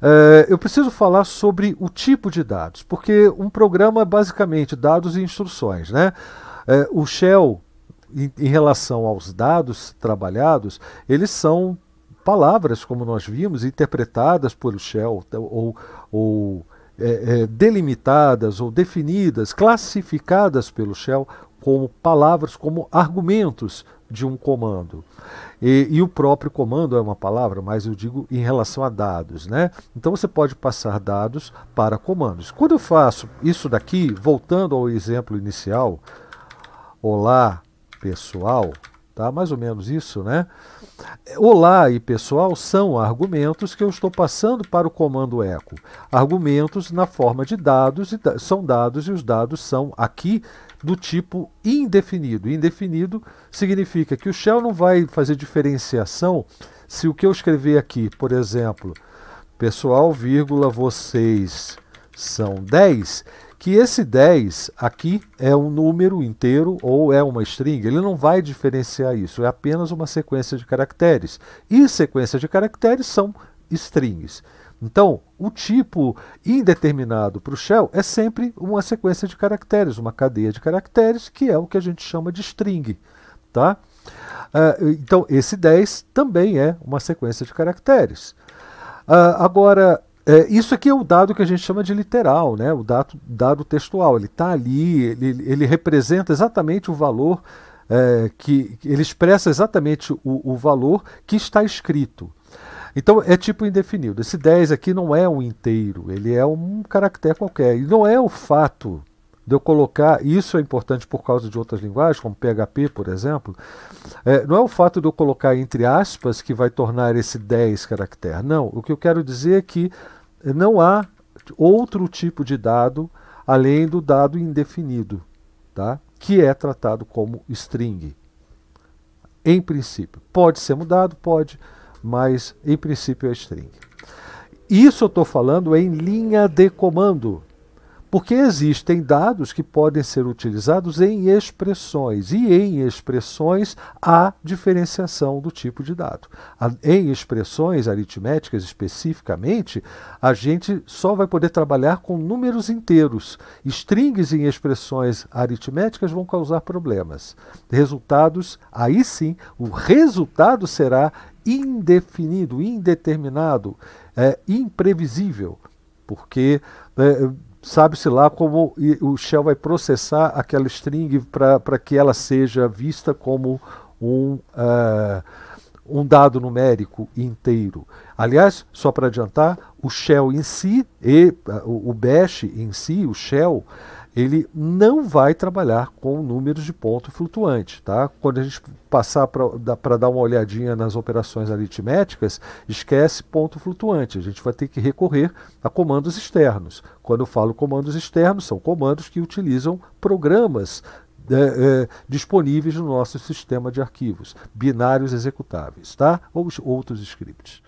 Eh, eu preciso falar sobre o tipo de dados, porque um programa é basicamente dados e instruções. Né? É, o shell, em, em relação aos dados trabalhados, eles são palavras, como nós vimos, interpretadas pelo Shell ou, ou é, é, delimitadas ou definidas, classificadas pelo Shell como palavras, como argumentos de um comando. E, e, o próprio comando é uma palavra, mas eu digo em relação a dados, né? Então você pode passar dados para comandos. Quando eu faço isso daqui, voltando ao exemplo inicial, olá pessoal, Tá? Mais ou menos isso, né? Olá e pessoal são argumentos que eu estou passando para o comando eco. Argumentos na forma de dados, e da são dados e os dados são aqui do tipo indefinido. Indefinido significa que o shell não vai fazer diferenciação se o que eu escrever aqui, por exemplo, pessoal, vírgula, vocês são 10, que esse 10 aqui é um número inteiro ou é uma string, ele não vai diferenciar isso, é apenas uma sequência de caracteres. E sequência de caracteres são strings. Então, o tipo indeterminado para o shell é sempre uma sequência de caracteres, uma cadeia de caracteres, que é o que a gente chama de string. Tá? Uh, então, esse 10 também é uma sequência de caracteres. Uh, agora, é, isso aqui é o dado que a gente chama de literal, né? o dado, dado textual. Ele está ali, ele, ele, representa exatamente o valor, é, que ele expressa exatamente o, o, valor que está escrito. Então é tipo indefinido. Esse 10 aqui não é um inteiro, ele é um caractere qualquer. E não é o fato de eu colocar, isso é importante por causa de outras linguagens, como PHP, por exemplo, é, não é o fato de eu colocar entre aspas que vai tornar esse 10 caractere. Não, o que eu quero dizer é que não há outro tipo de dado além do dado indefinido, tá? que é tratado como string. Em princípio, pode ser mudado, pode, mas em princípio é string. Isso eu estou falando em linha de comando. Porque existem dados que podem ser utilizados em expressões, e em expressões há diferenciação do tipo de dado. Em expressões aritméticas especificamente, a gente só vai poder trabalhar com números inteiros. Strings em expressões aritméticas vão causar problemas. Resultados, aí sim, o resultado será indefinido, indeterminado, é, imprevisível, porque. É, sabe-se lá como o Shell vai processar aquela string para que ela seja vista como um. Uh, um dado numérico inteiro. Aliás, só para adiantar, o shell em si, e, o bash em si, o shell, ele não vai trabalhar com números de ponto flutuante. Tá? Quando a gente passar para dar uma olhadinha nas operações aritméticas, esquece ponto flutuante. A gente vai ter que recorrer a comandos externos. Quando eu falo comandos externos, são comandos que utilizam programas é, disponíveis no nosso sistema de arquivos, binários executáveis, tá? Ou outros scripts.